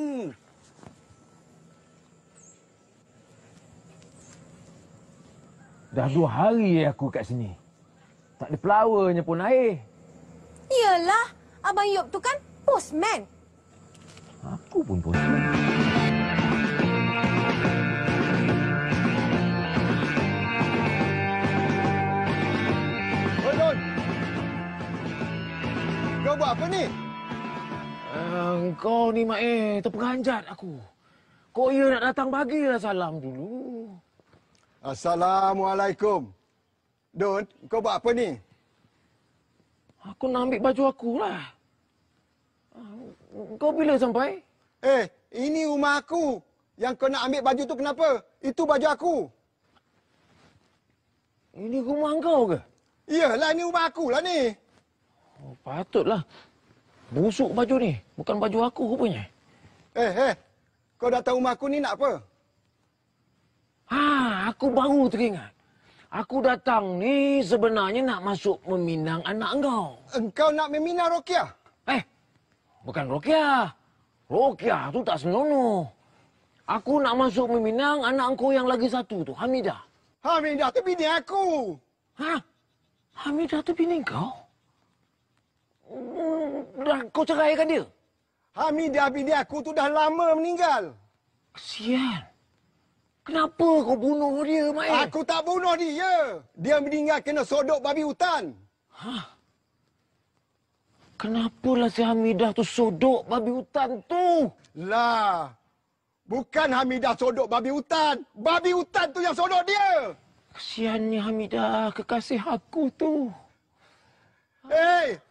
Hmm. Dah dua hari eh aku kat sini. Tak ada pelawanya pun air. Iyalah, Abang Yop tu kan postman. Aku pun postman. Kau buat apa ni? Ah, kau ni mak eh, terperanjat aku. Kau ia ya nak datang bagi lah salam dulu. Assalamualaikum. Don, kau buat apa ni? Aku nak ambil baju aku lah. Ah, kau bila sampai? Eh, ini rumah aku. Yang kau nak ambil baju tu kenapa? Itu baju aku. Ini rumah kau ke? Iyalah, ini rumah aku lah ni. Oh, patutlah. Busuk baju ni. Bukan baju aku rupanya. Eh, eh. Kau datang rumah aku ni nak apa? Ha, aku baru teringat. Aku datang ni sebenarnya nak masuk meminang anak engkau. Engkau nak meminang Rokia? Eh, bukan Rokia. Rokia tu tak senonoh. Aku nak masuk meminang anak engkau yang lagi satu tu, Hamidah. Hamidah tu bini aku. Ha? Hamidah tu bini kau? dah kau ceraikan dia? Hamidah bini aku tu dah lama meninggal. Kesian. Kenapa kau bunuh dia, Mak Aku tak bunuh dia. Dia meninggal kena sodok babi hutan. Hah? Kenapalah si Hamidah tu sodok babi hutan tu? Lah. Bukan Hamidah sodok babi hutan. Babi hutan tu yang sodok dia. Kesiannya Hamidah, kekasih aku tu.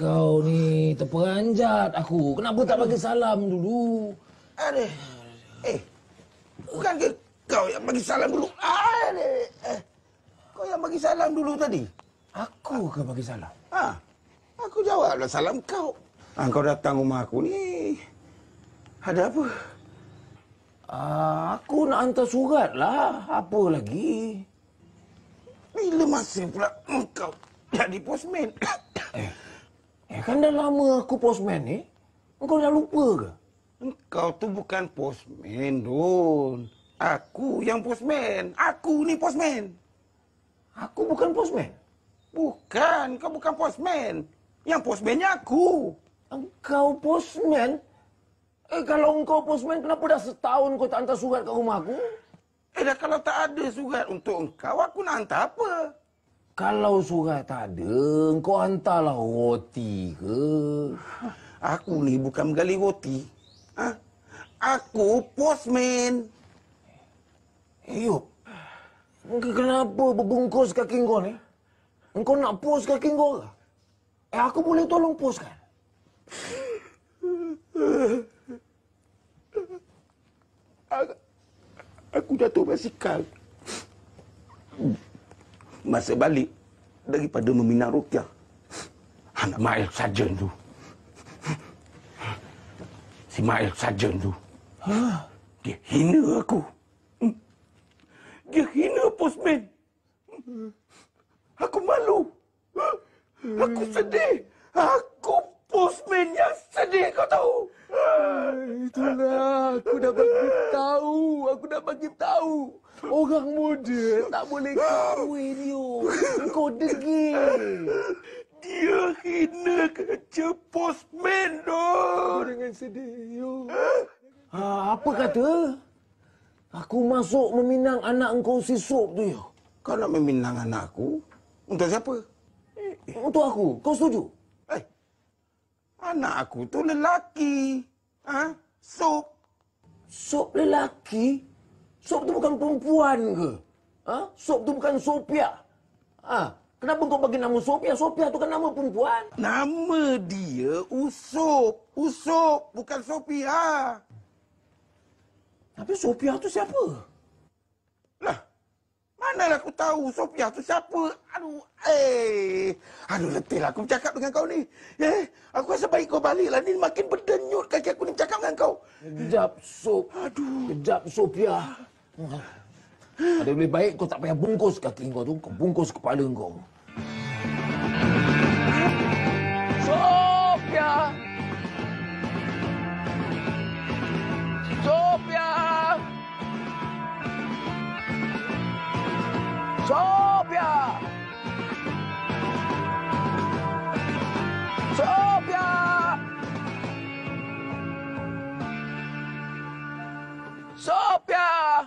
Kau ni terperanjat aku. Kenapa tak bagi salam dulu? Aduh. Eh. Bukan ke kau yang bagi salam dulu? Aduh. Eh. Kau yang bagi salam dulu tadi? Aku ke bagi salam? Ha. Aku jawablah salam kau. Ha, kau datang rumah aku ni. Ada apa? Ha, aku nak hantar surat lah. Apa lagi? Bila masa pula kau jadi posmen. Eh. Eh, kan dah lama aku posman ni. Eh? Kau dah lupa ke? Engkau tu bukan posman Don. Aku yang posman. Aku ni posman. Aku bukan posman. Bukan. Kau bukan posman. Yang posmannya aku. Engkau posman. Eh, kalau engkau posman kenapa dah setahun kau tak hantar surat ke rumah aku? Eh, dah kalau tak ada surat untuk engkau, aku nak hantar apa? Kalau surat tak ada, kau hantarlah roti ke? Aku ni bukan menggali roti. Ha? Aku postman. Ayub, hey, kenapa berbungkus kaki kau ni? Kau nak pos kaki kau ke? Eh, aku boleh tolong postkan. aku jatuh basikal masa balik daripada memina rukyah. Anak Mail saja tu. Si Mail saja tu. Ha? Dia hina aku. Dia hina posmen, Aku malu. Aku sedih. Aku posmen yang sedih kau tahu. Itulah aku dah bagi tahu, aku dah bagi tahu. Orang muda tak boleh kahwin dia. Kau degil. Dia kena kerja postman, Don. Dengan sedih, yo. Ha, apa kata? Aku masuk meminang anak engkau si Sob tu, yo. Kau nak meminang anak aku? Untuk siapa? Untuk aku. Kau setuju? Anak aku tu lelaki. Ha? sok, sok lelaki? sok tu bukan perempuan ke? Ha? sok tu bukan Sophia, Ha? Kenapa kau bagi nama Sophia, Sophia tu kan nama perempuan. Nama dia Usop. Usop bukan Sophia. Tapi Sophia tu Siapa? Mana lah aku tahu Sofia tu siapa? Aduh, eh. Aduh, letihlah aku bercakap dengan kau ni. Eh, aku rasa baik kau baliklah. Ni makin berdenyut kaki aku ni bercakap dengan kau. Kejap, Sop. Aduh. Kejap, Sofia. Ada lebih baik kau tak payah bungkus kaki kau tu. Kau bungkus kepala kau.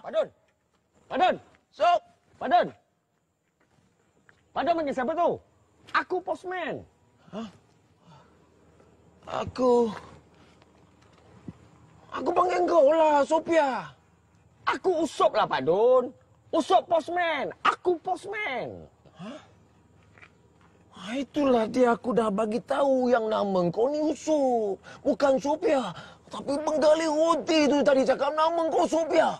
Padun. Padun. So, Padun. Padun panggil siapa tu? Aku posman. Hah? Aku Aku panggil kau lah, Sophia. Aku usop lah, Pak Dun. Usop postman. Aku posman. Hah? Ah, itulah dia aku dah bagi tahu yang nama kau ni usop. Bukan Sophia. Tapi penggali roti tu tadi cakap nama kau Sophia.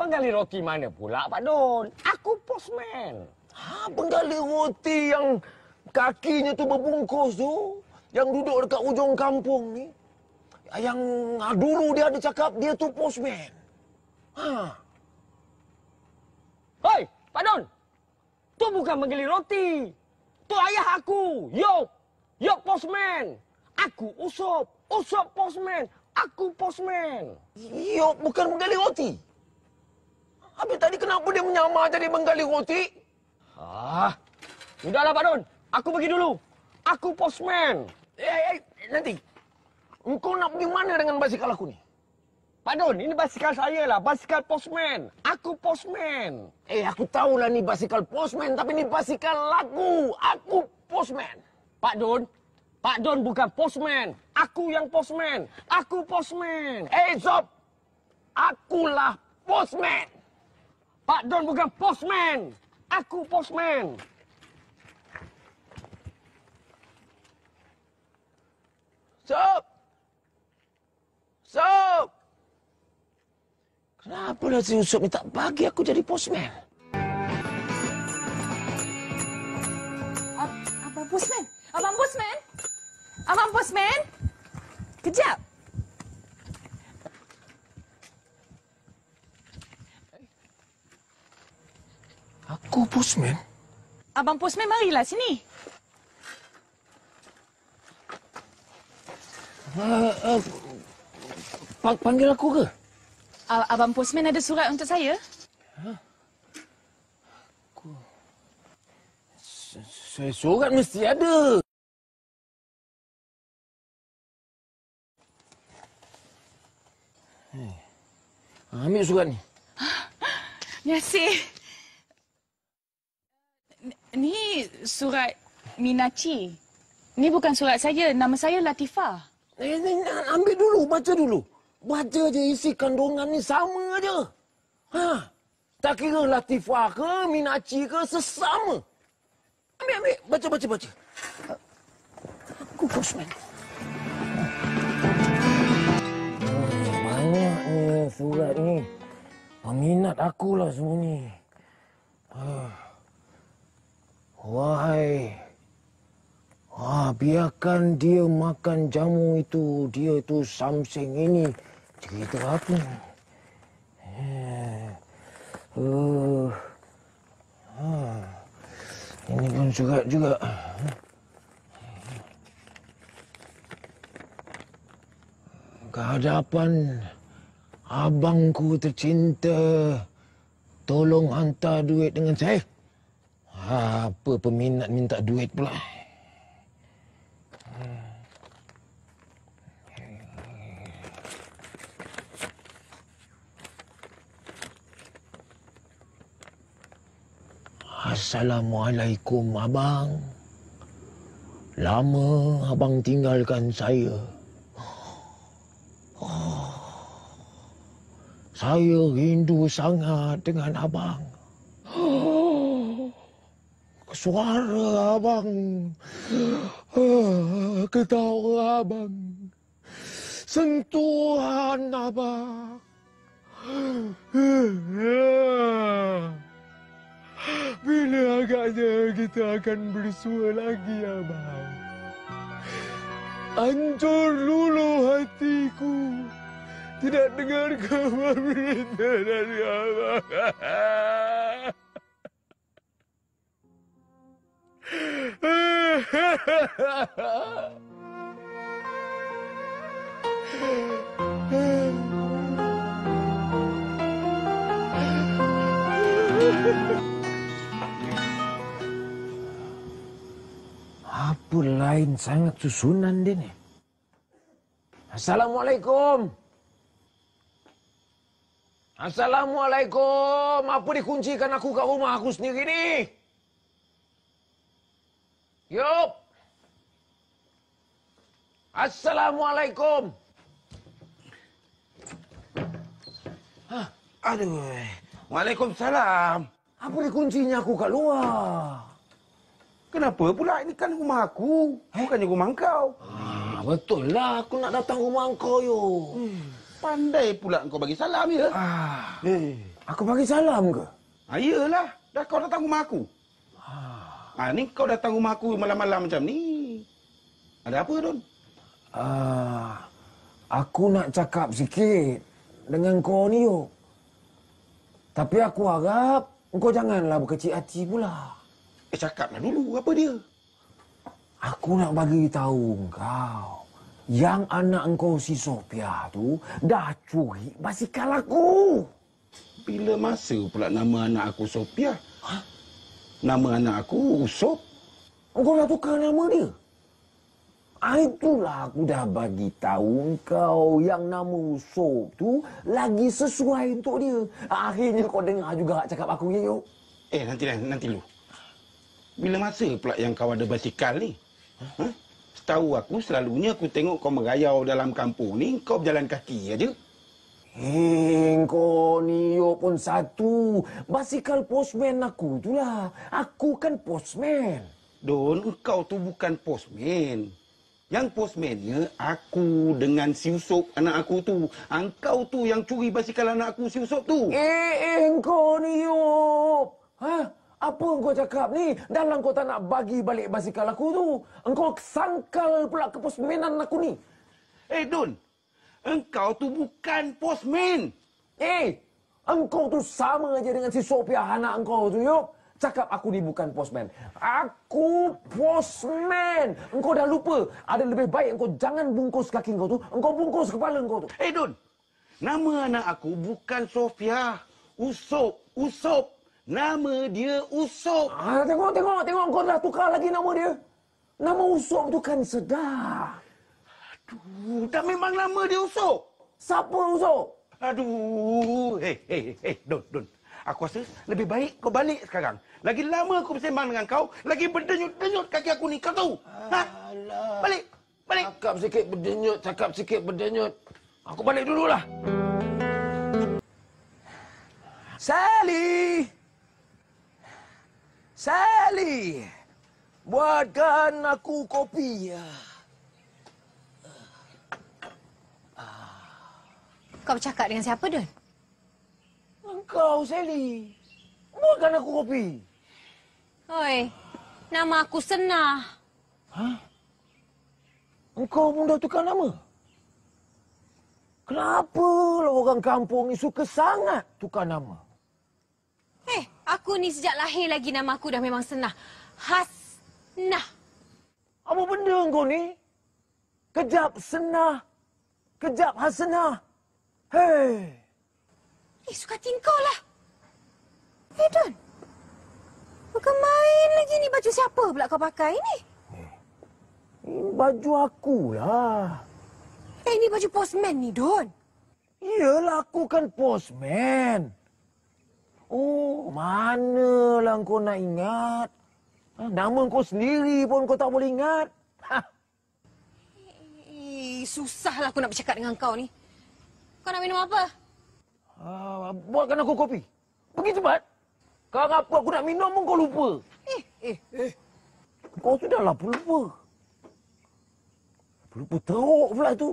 Penggali roti mana pula, Pak Don? Aku posman. Ha, penggali roti yang kakinya tu berbungkus tu. Yang duduk dekat ujung kampung ni. Yang ha, dulu dia ada cakap dia tu posman. Ha. Hei, Pak Don. Tu bukan menggali roti. Tu ayah aku. Yo, yo posman. Aku usop. Usop posman. Aku posman. Yo, bukan menggali roti. Habis tadi kenapa dia menyamar jadi menggali roti? Ah, Sudahlah Pak Don. Aku pergi dulu. Aku posman. Eh, eh, eh, nanti. Engkau nak pergi mana dengan basikal aku ni? Pak Don, ini basikal saya lah. Basikal posman. Aku posman. Eh, aku tahu lah ni basikal posman. Tapi ni basikal lagu. Aku posman. Pak Don, Pak Don bukan posman. Aku yang posman. Aku posman. Eh, Zob. Akulah posman. Pak Don bukan posman, Aku posman. Sob. Sob. Kenapa Lazim Sob ni tak bagi aku jadi posman? Abang posman, Abang posman, Abang posman, Kejap. Postman? Abang Postman, marilah sini. Uh, uh, panggil aku ke? Uh, Abang Postman ada surat untuk saya. Huh? Aku... Surat mesti ada. Hey. Eh, ambil surat ni. Terima kasih. Ini surat Minachi. Ini bukan surat saya. Nama saya Latifah. Eh, ni, ambil dulu. Baca dulu. Baca je isi kandungan ni sama je. Ha. Tak kira Latifah ke Minachi ke sesama. Ambil, ambil. Baca, baca, baca. Kukus, man. Banyaknya surat ni. Peminat akulah semua ni. Ha. Wahai Ah, biarkan dia makan jamu itu. Dia itu samseng ini. Cerita apa? Eh. Uh. Ah. Ini pun surat juga. Kehadapan abangku tercinta. Tolong hantar duit dengan saya. Ha, apa peminat minta duit pula. Assalamualaikum abang. Lama abang tinggalkan saya. Oh. saya rindu sangat dengan abang suara abang. Ah, ketawa abang. Sentuhan abang. Bila agaknya kita akan bersua lagi abang? Hancur lulu hatiku. Tidak dengar kabar berita dari abang. Apa lain sangat susunan dia ni? Assalamualaikum. Assalamualaikum. Apa dikunci kan aku kat rumah aku sendiri ni? Yup. Assalamualaikum. Ha, aduh. Waalaikumsalam. Apa ni kuncinya aku kat luar? Kenapa pula? Ini kan rumah aku. Eh? Bukannya rumah kau. Ah, betul lah. Aku nak datang rumah kau, yo. Hmm. Pandai pula kau bagi salam, ya? Ah. Eh, aku bagi salam ke? Ayolah, ah, Dah kau datang rumah aku. Ha, ni kau datang rumah aku malam-malam macam ni. Ada apa, Don? Ah, aku nak cakap sikit dengan kau ni, yuk. Tapi aku harap kau janganlah berkecil hati pula. Eh, cakaplah dulu. Apa dia? Aku nak bagi tahu kau yang anak kau si Sofia tu dah curi basikal aku. Bila masa pula nama anak aku Sofia? Hah? nama anak aku Usop. Kau nak tukar nama dia? Ah, itulah aku dah bagi tahu kau yang nama Usop tu lagi sesuai untuk dia. Ah, akhirnya kau dengar juga cakap aku ni, ya, Yoke. Eh, nanti dah, nanti lu. Bila masa pula yang kau ada basikal ni? Ha? Setahu aku, selalunya aku tengok kau merayau dalam kampung ni, kau berjalan kaki aja. Ya, Hing, kau ni pun satu. Basikal postman aku tu lah. Aku kan postman. Don, kau tu bukan postman. Yang postmannya aku dengan si Usop anak aku tu. Engkau tu yang curi basikal anak aku si Usop tu. Eh, eh kau ni Hah? Apa kau cakap ni? Dalam kau tak nak bagi balik basikal aku tu. Engkau sangkal pula ke postmanan aku ni. Eh, Don. Engkau tu bukan postman. Eh, engkau tu sama aja dengan si Sophia anak engkau tu, yuk. Cakap aku ni bukan postman. Aku postman. Engkau dah lupa. Ada lebih baik engkau jangan bungkus kaki engkau tu. Engkau bungkus kepala engkau tu. Hey eh, Dun. Nama anak aku bukan Sophia. Usop. Usop. Nama dia Usop. Ah, tengok, tengok, tengok. Engkau dah tukar lagi nama dia. Nama Usop tu kan sedap. Aduh, dah memang lama dia usuk. Siapa usuk? Aduh. Hei, hei, hei, Don, Don. Aku rasa lebih baik kau balik sekarang. Lagi lama aku bersembang dengan kau, lagi berdenyut-denyut kaki aku ni. Kau tahu? Ha? Balik. Balik. Cakap sikit berdenyut, cakap sikit berdenyut. Aku balik dululah. Sally! Sally! Buatkan aku kopi. Ya. Kau bercakap dengan siapa, Don? Engkau, Sally. Buatkan aku kopi. Oi, nama aku Senah. Hah? Engkau pun dah tukar nama? Kenapa lah orang kampung ni suka sangat tukar nama? Eh, hey, aku ni sejak lahir lagi nama aku dah memang Senah. Hasnah. Apa benda kau ni? Kejap Senah, kejap Hasnah. Hei! Dia eh, suka tingkau lah. Hey eh, Don. Bukan main lagi ni baju siapa pula kau pakai ni? Hey. Eh, ini baju akulah. Eh, hey, ini baju posman ni, Don. Yalah, aku kan posman. Oh, manalah kau nak ingat. Ah, nama kau sendiri pun kau tak boleh ingat. Ha. Hey, susahlah aku nak bercakap dengan kau ni. Kau nak minum apa? Ah, buatkan aku kopi. Pergi cepat. Sekarang apa aku nak minum pun kau lupa. Eh, eh, eh. Kau sudahlah pun lupa. Pelupa teruk pula tu.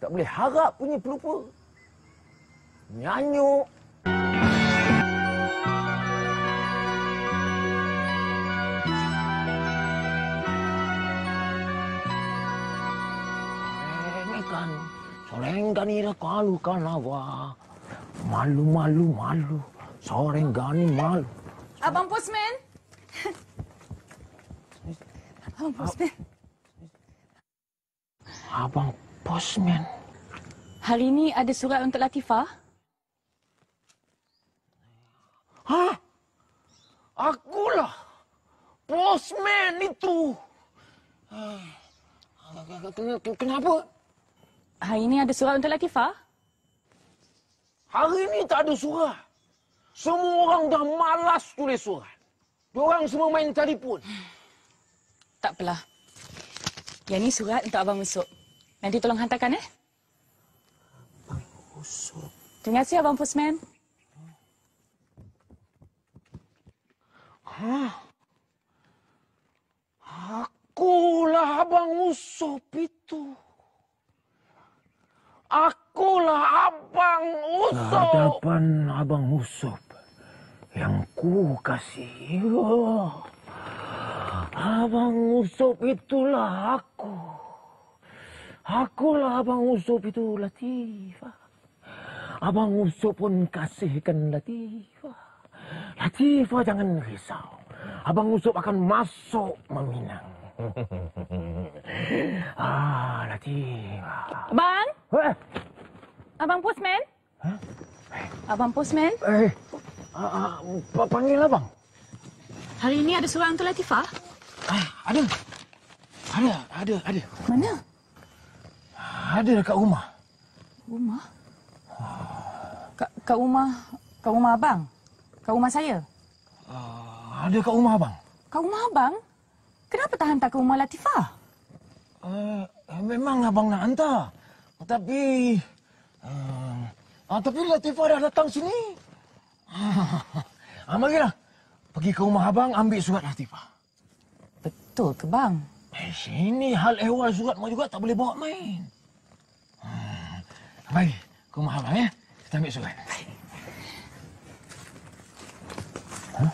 Tak boleh harap punya pelupa. Nyanyuk. ni kalu kanawa. Malu, malu, malu. Soreng gani malu. Abang Postman. Abang Postman. Abang Postman. Hari ini ada surat untuk Latifah? Ha? Akulah. Postman itu. Ah, ah, ah, kenapa? Kenapa? Hari ini ada surat untuk Latifah? Hari ini tak ada surat. Semua orang dah malas tulis surat. Diorang semua main telefon. Tak apalah. Yang ini surat untuk Abang Musuk. Nanti tolong hantarkan, eh? Abang Musuk. Terima kasih, Abang pusman? Ha? Akulah Abang Musuk itu. Akulah Abang Usop. Hadapan Abang Usop yang ku kasih. Oh. Abang Usop itulah aku. Akulah Abang Usop itu Latifah. Abang Usop pun kasihkan Latifah. Latifah jangan risau. Abang Usop akan masuk meminang. Ah, Latifah. Bang, Abang Postman? Ha? Abang Postman? Eh, uh, uh, panggil abang. Hari ini ada surat untuk Latifah? Ah, ada. Ada, ada, ada. Mana? Ada dekat rumah. Rumah? Kat, kat rumah, kat rumah abang. Kat rumah saya. Uh, ada kat rumah abang. Kat rumah abang? Kenapa tak hantar ke rumah Latifah? Uh, memang abang nak hantar. Tapi... Uh, uh, tapi Latifah dah datang sini. Uh, ah, marilah. Pergi ke rumah abang ambil surat Latifah. Betul ke, bang? Eh, sini hal ehwal surat mak juga tak boleh bawa main. Uh, mari ke rumah abang, ya. Kita ambil surat. Huh?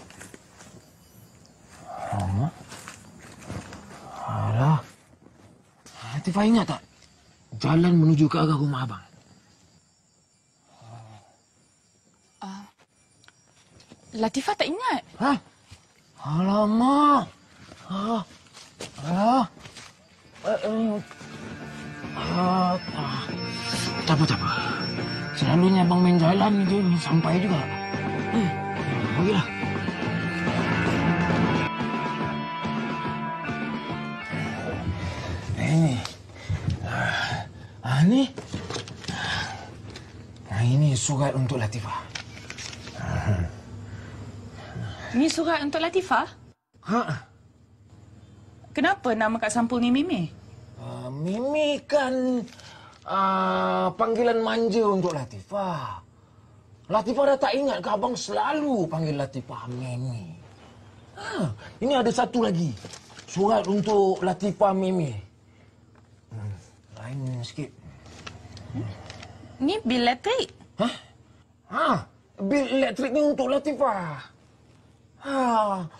Alah. ingat tak? jalan menuju ke arah rumah abang. Uh, Latifah tak ingat. Hah? Alamak. Ha? Ha? Uh, uh, uh. Tak apa, tak apa. Selalunya abang main jalan ni sampai juga. Hmm. Ya, eh, pergilah. Eh, ni. Eh. Ah, ni. Ah, ini surat untuk Latifah. Ini surat untuk Latifah? Ha. Kenapa nama kat sampul ni Mimi? Uh, Mimi kan uh, panggilan manja untuk Latifah. Latifah dah tak ingat ke abang selalu panggil Latifah Mimi. Ha, ini ada satu lagi. Surat untuk Latifah Mimi. Hmm, lain sikit. Ini bil elektrik. Hah? Ha? Bil elektrik ni untuk Latifah. Ha,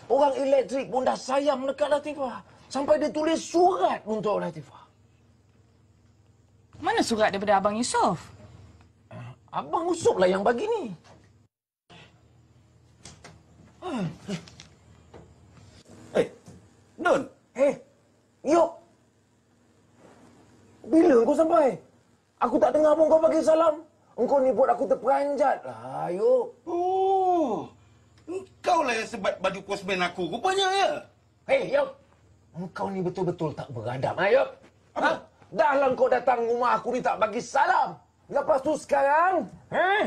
orang elektrik pun dah sayang dekat Latifah. Sampai dia tulis surat untuk Latifah. Mana surat daripada Abang Yusof? Abang Yusof lah yang bagi ni. Hei, ha. eh, Nun. Eh, Yop. Bila kau sampai? Aku tak dengar pun kau bagi salam. Engkau ni buat aku terperanjat lah, Ayub. Oh, engkau lah yang sebat baju postman aku rupanya, ya? Hei, Ayub. Engkau ni betul-betul tak beradab, Ayub. Ha? Dah lah engkau datang rumah aku ni tak bagi salam. Lepas tu sekarang, eh?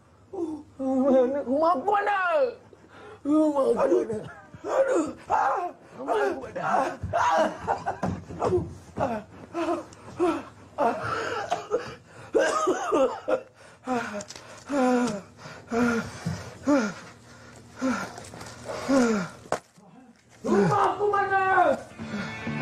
Rumah aku mana? Rumah aku mana? Aduh. Aduh. Rumah aku mana? Rumah aku mana? Rumah aku mana?